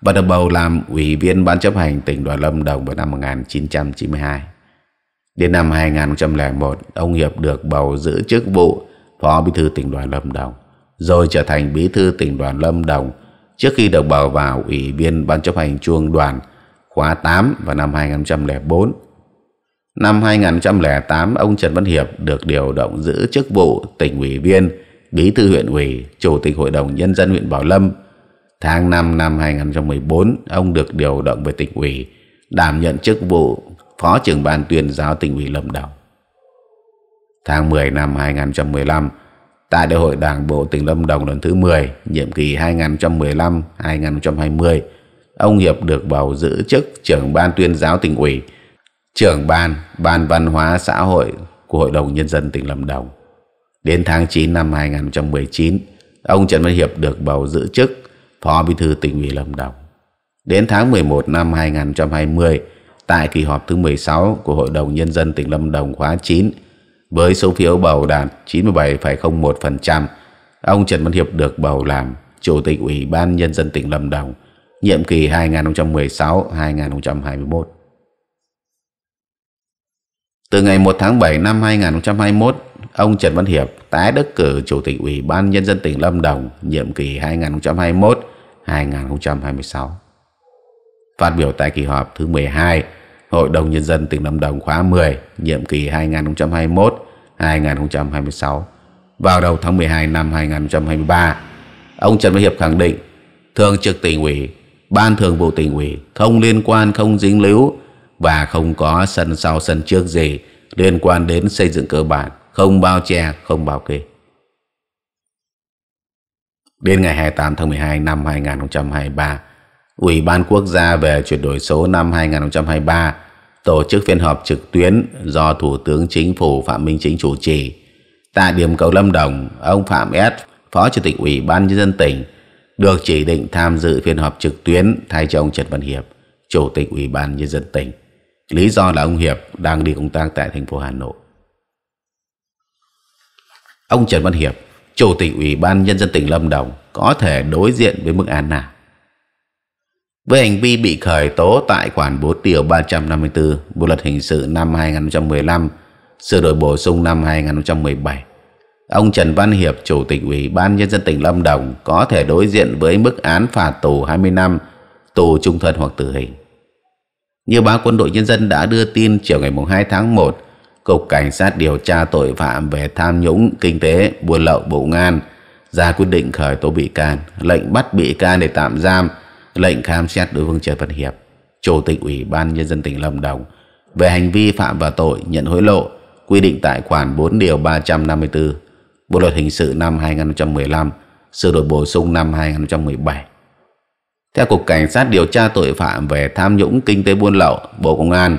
và được bầu làm ủy viên ban chấp hành tỉnh đoàn Lâm Đồng vào năm 1992. Đến năm 2001, ông Hiệp được bầu giữ chức vụ Phó Bí thư tỉnh đoàn Lâm Đồng, rồi trở thành Bí thư tỉnh đoàn Lâm Đồng trước khi được bầu vào Ủy viên Ban chấp hành Trung đoàn khóa 8 vào năm 2004. Năm 2008, ông Trần Văn Hiệp được điều động giữ chức vụ tỉnh ủy viên, bí thư huyện ủy, chủ tịch hội đồng nhân dân huyện Bảo Lâm. Tháng 5 năm 2014, ông được điều động về tỉnh ủy, đảm nhận chức vụ phó trưởng ban tuyên giáo tỉnh ủy lâm đồng tháng 10 năm 2015 tại đại hội đảng bộ tỉnh lâm đồng lần thứ 10 nhiệm kỳ 2015-2020 ông hiệp được bầu giữ chức trưởng ban tuyên giáo tỉnh ủy trưởng ban ban văn hóa xã hội của hội đồng nhân dân tỉnh lâm đồng đến tháng 9 năm 2019 ông trần văn hiệp được bầu giữ chức phó bí thư tỉnh ủy lâm đồng đến tháng 11 năm 2020 tại kỳ họp thứ 16 của Hội đồng Nhân dân tỉnh Lâm Đồng khóa 9 với số phiếu bầu đạt 97,01%. Ông Trần Văn Hiệp được bầu làm Chủ tịch Ủy ban Nhân dân tỉnh Lâm Đồng nhiệm kỳ 2016-2021. Từ ngày 1 tháng 7 năm 2021, ông Trần Văn Hiệp tái đắc cử Chủ tịch Ủy ban Nhân dân tỉnh Lâm Đồng nhiệm kỳ 2021-2026. Phát biểu tại kỳ họp thứ 12 Hội đồng Nhân dân tỉnh Lâm Đồng khóa 10, nhiệm kỳ 2021-2026. Vào đầu tháng 12 năm 2023, ông Trần Văn Hiệp khẳng định Thường trực tỉnh ủy, Ban thường vụ tỉnh ủy không liên quan không dính líu và không có sân sau sân trước gì liên quan đến xây dựng cơ bản, không bao che, không bao kê. Đến ngày 28 tháng 12 năm 2023, Ủy ban quốc gia về chuyển đổi số năm 2023 tổ chức phiên họp trực tuyến do Thủ tướng Chính phủ Phạm Minh Chính chủ trì. Tại điểm cầu Lâm Đồng, ông Phạm S, Phó Chủ tịch Ủy ban Nhân dân tỉnh, được chỉ định tham dự phiên họp trực tuyến thay cho ông Trần Văn Hiệp, Chủ tịch Ủy ban Nhân dân tỉnh. Lý do là ông Hiệp đang đi công tác tại thành phố Hà Nội. Ông Trần Văn Hiệp, Chủ tịch Ủy ban Nhân dân tỉnh Lâm Đồng có thể đối diện với mức án nào? với hành vi bị khởi tố tại khoản 4 điều 354 Bộ luật hình sự năm 2015 sửa đổi bổ sung năm 2017. Ông Trần Văn Hiệp, Chủ tịch Ủy ban Nhân dân tỉnh Lâm Đồng có thể đối diện với mức án phạt tù 20 năm, tù trung thân hoặc tử hình. Như báo Quân đội Nhân dân đã đưa tin chiều ngày 2 tháng 1, Cục Cảnh sát điều tra tội phạm về tham nhũng, kinh tế, buôn lậu, bộ ngan ra quyết định khởi tố bị can, lệnh bắt bị can để tạm giam – lệnh khám xét đối với Trần Văn Hiệp, Chủ tịch Ủy ban Nhân dân tỉnh Lâm Đồng về hành vi phạm vào tội nhận hối lộ quy định tại khoản 4 điều 354 Bộ luật hình sự năm 2015 sửa đổi bổ sung năm 2017. Theo Cục Cảnh sát điều tra tội phạm về tham nhũng kinh tế buôn lậu Bộ Công an,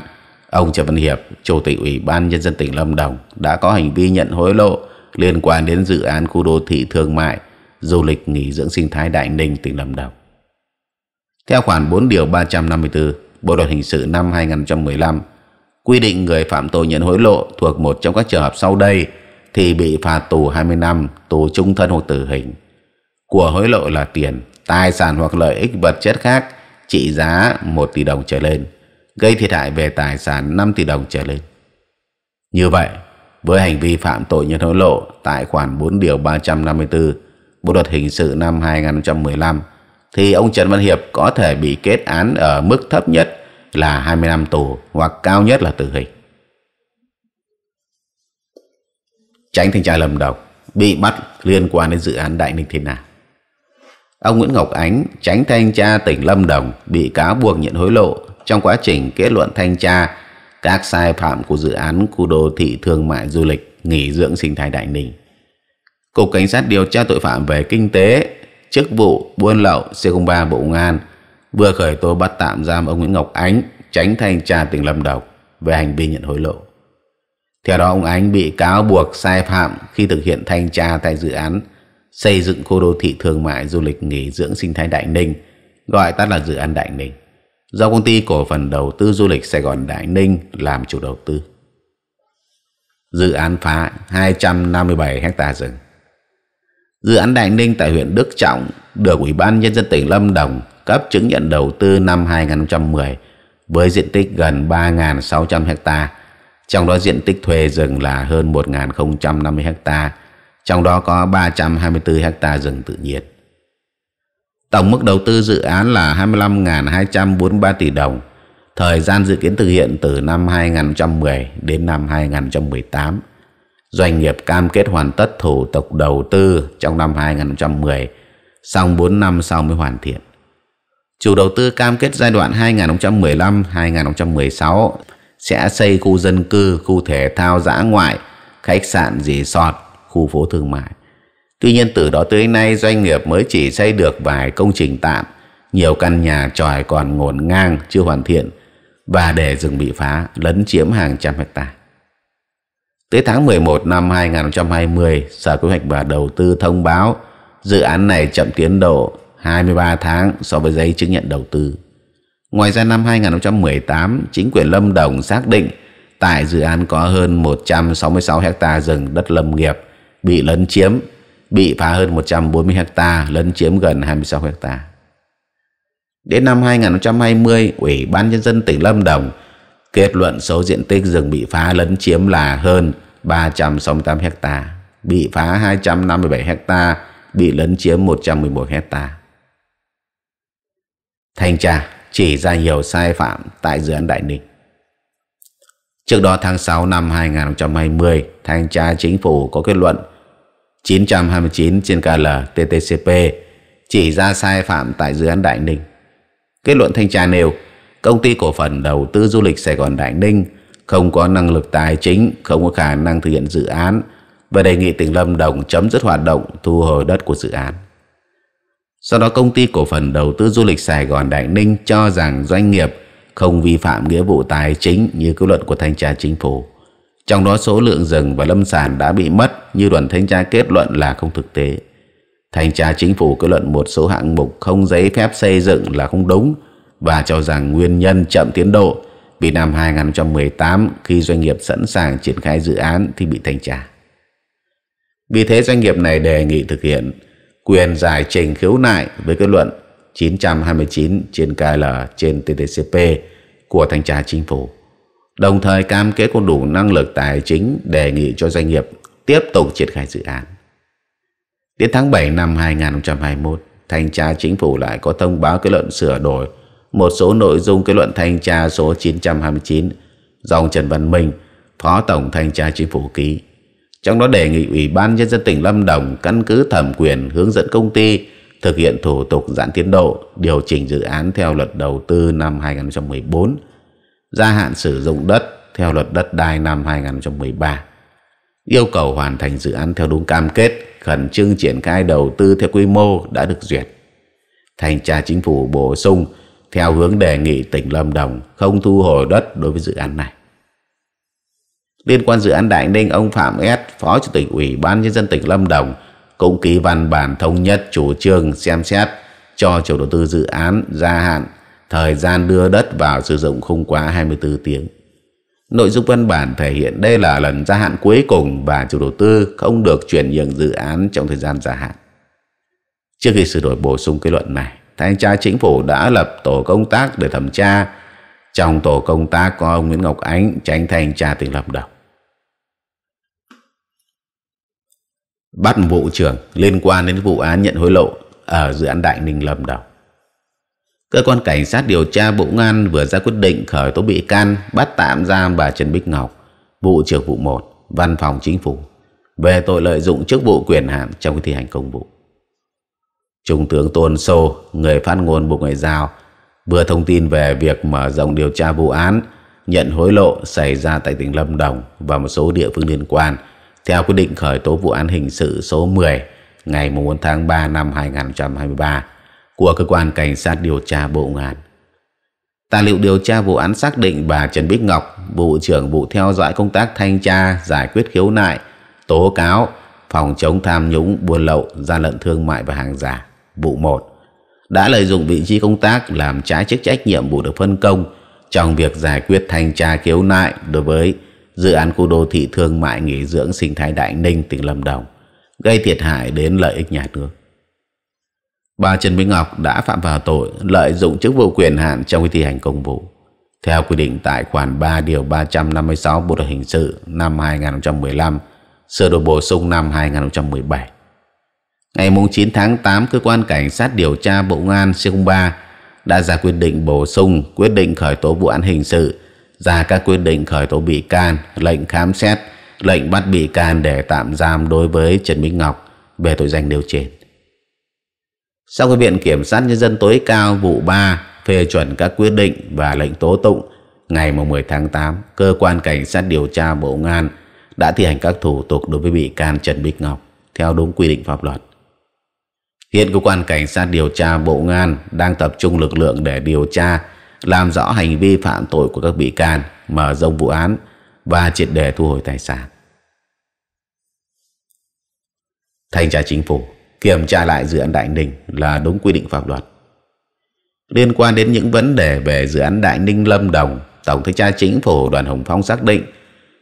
ông Trần Văn Hiệp, Chủ tịch Ủy ban Nhân dân tỉnh Lâm Đồng đã có hành vi nhận hối lộ liên quan đến dự án khu đô thị thương mại du lịch nghỉ dưỡng sinh thái Đại Ninh tỉnh Lâm Đồng. Theo khoản 4 điều 354 Bộ luật hình sự năm 2015 quy định người phạm tội nhận hối lộ thuộc một trong các trường hợp sau đây thì bị phạt tù 20 năm, tù trung thân hoặc tử hình. Của hối lộ là tiền, tài sản hoặc lợi ích vật chất khác trị giá 1 tỷ đồng trở lên, gây thiệt hại về tài sản 5 tỷ đồng trở lên. Như vậy, với hành vi phạm tội nhận hối lộ tại khoản 4 điều 354 Bộ luật hình sự năm 2015 thì ông Trần Văn Hiệp có thể bị kết án ở mức thấp nhất là 20 năm tù hoặc cao nhất là tử hình. Tránh thanh tra lầm đồng bị bắt liên quan đến dự án Đại Ninh Thiên Nam. Ông Nguyễn Ngọc Ánh, tránh thanh tra tỉnh Lâm Đồng, bị cáo buộc nhận hối lộ trong quá trình kết luận thanh tra các sai phạm của dự án khu đô thị thương mại du lịch nghỉ dưỡng sinh thái Đại Ninh. Cục Cảnh sát điều tra tội phạm về kinh tế chức vụ buôn lậu C03 Bộ Công an vừa khởi tố bắt tạm giam ông Nguyễn Ngọc Ánh, tránh thanh tra tỉnh Lâm Đồng về hành vi nhận hối lộ. Theo đó, ông Ánh bị cáo buộc sai phạm khi thực hiện thanh tra tại dự án xây dựng khu đô thị thương mại du lịch nghỉ dưỡng sinh thái Đại Ninh, gọi tắt là dự án Đại Ninh, do công ty cổ phần đầu tư du lịch Sài Gòn Đại Ninh làm chủ đầu tư. Dự án phá 257 hecta rừng. Dự án Đại Ninh tại huyện Đức Trọng được Ủy ban Nhân dân tỉnh Lâm Đồng cấp chứng nhận đầu tư năm 2010 với diện tích gần 3.600 ha trong đó diện tích thuê rừng là hơn 1.050 ha trong đó có 324 ha rừng tự nhiên. Tổng mức đầu tư dự án là 25.243 tỷ đồng, thời gian dự kiến thực hiện từ năm 2010 đến năm 2018 doanh nghiệp cam kết hoàn tất thủ tục đầu tư trong năm 2010, xong 4 năm sau mới hoàn thiện. Chủ đầu tư cam kết giai đoạn 2015-2016 sẽ xây khu dân cư, khu thể thao giã ngoại, khách sạn resort, khu phố thương mại. Tuy nhiên từ đó tới nay doanh nghiệp mới chỉ xây được vài công trình tạm, nhiều căn nhà tròi còn ngổn ngang chưa hoàn thiện và để rừng bị phá lấn chiếm hàng trăm hectare. Tới tháng 11 năm 2020, Sở kế hoạch và Đầu tư thông báo dự án này chậm tiến độ 23 tháng so với giấy chứng nhận đầu tư. Ngoài ra năm 2018, chính quyền Lâm Đồng xác định tại dự án có hơn 166 ha rừng đất lâm nghiệp bị lấn chiếm, bị phá hơn 140 ha, lấn chiếm gần 26 ha. Đến năm 2020, Ủy ban Nhân dân tỉnh Lâm Đồng Kết luận số diện tích rừng bị phá lấn chiếm là hơn 368 ha, bị phá 257 ha, bị lấn chiếm 111 ha. Thanh tra chỉ ra nhiều sai phạm tại dự án Đại Ninh. Trước đó tháng 6 năm 2020, Thanh tra Chính phủ có kết luận 929 trên KL TTCP chỉ ra sai phạm tại dự án Đại Ninh. Kết luận thanh tra nêu công ty cổ phần đầu tư du lịch Sài Gòn Đại Ninh không có năng lực tài chính, không có khả năng thực hiện dự án và đề nghị tỉnh Lâm Đồng chấm dứt hoạt động thu hồi đất của dự án. Sau đó công ty cổ phần đầu tư du lịch Sài Gòn Đại Ninh cho rằng doanh nghiệp không vi phạm nghĩa vụ tài chính như quy luật của thanh tra chính phủ. Trong đó số lượng rừng và lâm sản đã bị mất như đoàn thanh tra kết luận là không thực tế. Thanh tra chính phủ kết luận một số hạng mục không giấy phép xây dựng là không đúng và cho rằng nguyên nhân chậm tiến độ vì năm 2018 khi doanh nghiệp sẵn sàng triển khai dự án thì bị thanh tra. Vì thế doanh nghiệp này đề nghị thực hiện quyền giải trình khiếu nại với kết luận 929 trên KL trên TTCP của thanh tra chính phủ. Đồng thời cam kết có đủ năng lực tài chính đề nghị cho doanh nghiệp tiếp tục triển khai dự án. Đến tháng 7 năm 2021, thanh tra chính phủ lại có thông báo kết luận sửa đổi một số nội dung kết luận thanh tra số 929 dòng Trần Văn Minh, Phó Tổng Thanh tra Chính phủ ký. Trong đó đề nghị Ủy ban Nhân dân tỉnh Lâm Đồng căn cứ thẩm quyền hướng dẫn công ty thực hiện thủ tục giãn tiến độ, điều chỉnh dự án theo luật đầu tư năm 2014, gia hạn sử dụng đất theo luật đất đai năm 2013. Yêu cầu hoàn thành dự án theo đúng cam kết, khẩn trương triển khai đầu tư theo quy mô đã được duyệt. Thanh tra chính phủ bổ sung theo hướng đề nghị tỉnh Lâm Đồng không thu hồi đất đối với dự án này. Liên quan dự án Đại Ninh, ông Phạm S, Phó Chủ tịch Ủy ban Nhân dân tỉnh Lâm Đồng cũng ký văn bản thống nhất chủ trương xem xét cho chủ đầu tư dự án gia hạn thời gian đưa đất vào sử dụng không quá 24 tiếng. Nội dung văn bản thể hiện đây là lần gia hạn cuối cùng và chủ đầu tư không được chuyển nhượng dự án trong thời gian gia hạn. Trước khi sửa đổi bổ sung kết luận này, thanh tra chính phủ đã lập tổ công tác để thẩm tra. Trong tổ công tác có ông Nguyễn Ngọc Ánh, tránh thanh tra tỉnh Lâm Đồng. Bắt vụ trưởng liên quan đến vụ án nhận hối lộ ở dự án Đại Ninh Lâm Đồng. Cơ quan Cảnh sát điều tra Bộ Công an vừa ra quyết định khởi tố bị can bắt tạm giam bà Trần Bích Ngọc, vụ trưởng vụ 1, Văn phòng Chính phủ, về tội lợi dụng chức vụ quyền hạn trong thi hành công vụ. Trung tướng Tôn Sô, người phát ngôn Bộ Ngoại giao, vừa thông tin về việc mở rộng điều tra vụ án nhận hối lộ xảy ra tại tỉnh Lâm Đồng và một số địa phương liên quan theo quyết định khởi tố vụ án hình sự số 10 ngày 4 tháng 3 năm 2023 của cơ quan cảnh sát điều tra Bộ Công an. Tài liệu điều tra vụ án xác định bà Trần Bích Ngọc, vụ trưởng vụ theo dõi công tác thanh tra, giải quyết khiếu nại, tố cáo, phòng chống tham nhũng, buôn lậu, gian lận thương mại và hàng giả vụ 1 đã lợi dụng vị trí công tác làm trái chức trách nhiệm vụ được phân công trong việc giải quyết thanh tra khiếu nại đối với dự án khu đô thị thương mại nghỉ dưỡng sinh thái Đại Ninh, tỉnh Lâm Đồng, gây thiệt hại đến lợi ích nhà nước. Bà Trần Minh Ngọc đã phạm vào tội lợi dụng chức vụ quyền hạn trong khi thi hành công vụ. Theo quy định tại khoản 3 điều 356 Bộ luật hình sự năm 2015, sửa đổi bổ sung năm 2017. Ngày 9 tháng 8, Cơ quan Cảnh sát điều tra Bộ Công an C03 đã ra quyết định bổ sung quyết định khởi tố vụ án hình sự, ra các quyết định khởi tố bị can, lệnh khám xét, lệnh bắt bị can để tạm giam đối với Trần Minh Ngọc về tội danh nêu trên. Sau khi Viện Kiểm sát Nhân dân tối cao vụ 3 phê chuẩn các quyết định và lệnh tố tụng, ngày 10 tháng 8, Cơ quan Cảnh sát điều tra Bộ Công an đã thi hành các thủ tục đối với bị can Trần Bích Ngọc theo đúng quy định pháp luật. Hiện cơ quan cảnh sát điều tra Bộ Ngan đang tập trung lực lượng để điều tra, làm rõ hành vi phạm tội của các bị can, mở rộng vụ án và triệt để thu hồi tài sản. Thanh tra chính phủ kiểm tra lại dự án Đại Ninh là đúng quy định pháp luật. Liên quan đến những vấn đề về dự án Đại Ninh Lâm Đồng, Tổng thanh tra chính phủ Đoàn Hồng Phong xác định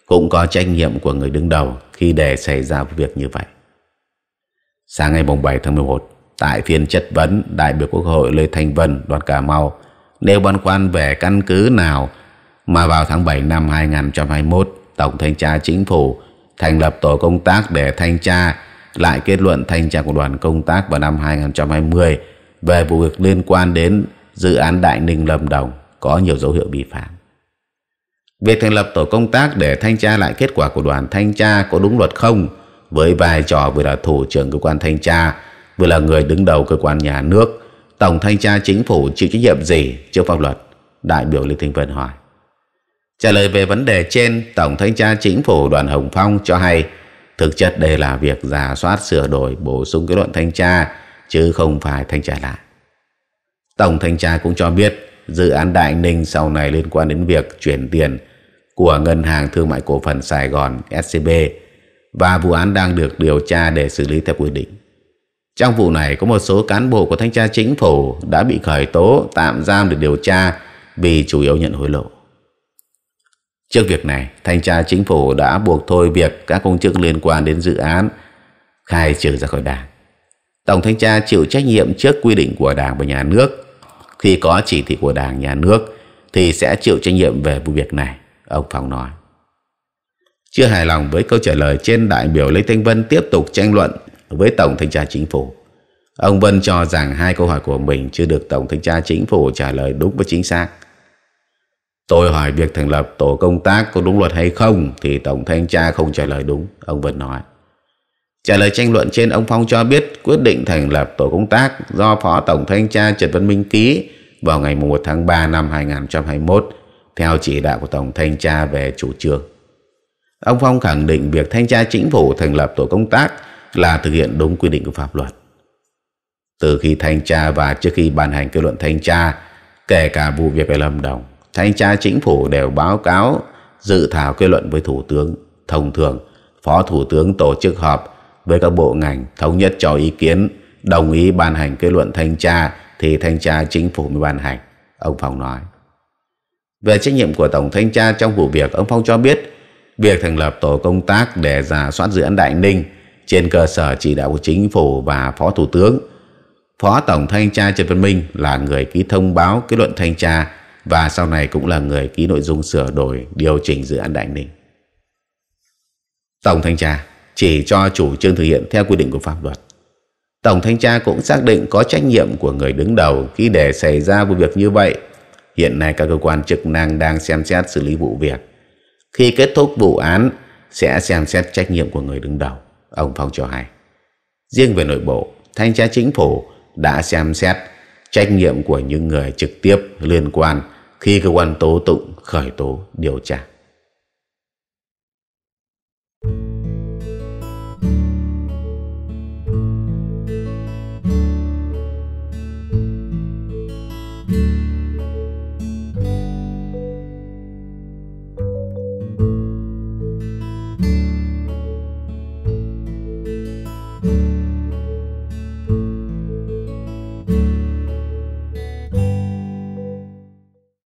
cũng có trách nhiệm của người đứng đầu khi để xảy ra việc như vậy. Sáng ngày 7 tháng 11, Tại phiên chất vấn, đại biểu Quốc hội Lê Thanh Vân, đoàn Cà Mau nêu băn khoăn về căn cứ nào mà vào tháng 7 năm 2021, Tổng Thanh tra Chính phủ thành lập tổ công tác để thanh tra lại kết luận thanh tra của đoàn công tác vào năm 2020 về vụ việc liên quan đến dự án Đại Ninh Lâm Đồng có nhiều dấu hiệu vi phạm. Việc thành lập tổ công tác để thanh tra lại kết quả của đoàn thanh tra có đúng luật không với vai trò vừa là thủ trưởng cơ quan thanh tra vừa là người đứng đầu cơ quan nhà nước, Tổng Thanh tra Chính phủ chịu trách nhiệm gì trước pháp luật? Đại biểu Lê Thanh Vân hỏi. Trả lời về vấn đề trên, Tổng Thanh tra Chính phủ Đoàn Hồng Phong cho hay thực chất đây là việc giả soát sửa đổi bổ sung kết luận thanh tra chứ không phải thanh tra lại. Tổng thanh tra cũng cho biết dự án Đại Ninh sau này liên quan đến việc chuyển tiền của Ngân hàng Thương mại Cổ phần Sài Gòn SCB và vụ án đang được điều tra để xử lý theo quy định. Trong vụ này có một số cán bộ của thanh tra chính phủ đã bị khởi tố tạm giam để điều tra vì chủ yếu nhận hối lộ. Trước việc này, thanh tra chính phủ đã buộc thôi việc các công chức liên quan đến dự án khai trừ ra khỏi đảng. Tổng thanh tra chịu trách nhiệm trước quy định của đảng và nhà nước. Khi có chỉ thị của đảng nhà nước thì sẽ chịu trách nhiệm về vụ việc này, ông Phong nói. Chưa hài lòng với câu trả lời trên đại biểu Lê Thanh Vân tiếp tục tranh luận với Tổng Thanh tra Chính phủ. Ông Vân cho rằng hai câu hỏi của mình chưa được Tổng Thanh tra Chính phủ trả lời đúng và chính xác. Tôi hỏi việc thành lập tổ công tác có đúng luật hay không thì Tổng Thanh tra không trả lời đúng, ông Vân nói. Trả lời tranh luận trên, ông Phong cho biết quyết định thành lập tổ công tác do Phó Tổng Thanh tra Trần Văn Minh ký vào ngày 1 tháng 3 năm 2021 theo chỉ đạo của Tổng Thanh tra về chủ trương. Ông Phong khẳng định việc thanh tra chính phủ thành lập tổ công tác là thực hiện đúng quy định của pháp luật. Từ khi thanh tra và trước khi ban hành kết luận thanh tra, kể cả vụ việc ở Lâm Đồng, thanh tra chính phủ đều báo cáo dự thảo kết luận với Thủ tướng. Thông thường, Phó Thủ tướng tổ chức họp với các bộ ngành thống nhất cho ý kiến, đồng ý ban hành kết luận thanh tra thì thanh tra chính phủ mới ban hành, ông Phong nói. Về trách nhiệm của Tổng Thanh tra trong vụ việc, ông Phong cho biết việc thành lập tổ công tác để giả soát dự án Đại Ninh – trên cơ sở chỉ đạo của chính phủ và phó thủ tướng. Phó Tổng Thanh tra Trần Văn Minh là người ký thông báo kết luận thanh tra và sau này cũng là người ký nội dung sửa đổi điều chỉnh dự án Đại Ninh. Tổng Thanh tra chỉ cho chủ trương thực hiện theo quy định của pháp luật. Tổng Thanh tra cũng xác định có trách nhiệm của người đứng đầu khi để xảy ra vụ việc như vậy. Hiện nay các cơ quan chức năng đang xem xét xử lý vụ việc. Khi kết thúc vụ án, sẽ xem xét trách nhiệm của người đứng đầu ông Phong cho hay. Riêng về nội bộ, Thanh tra Chính phủ đã xem xét trách nhiệm của những người trực tiếp liên quan khi cơ quan tố tụng khởi tố điều tra.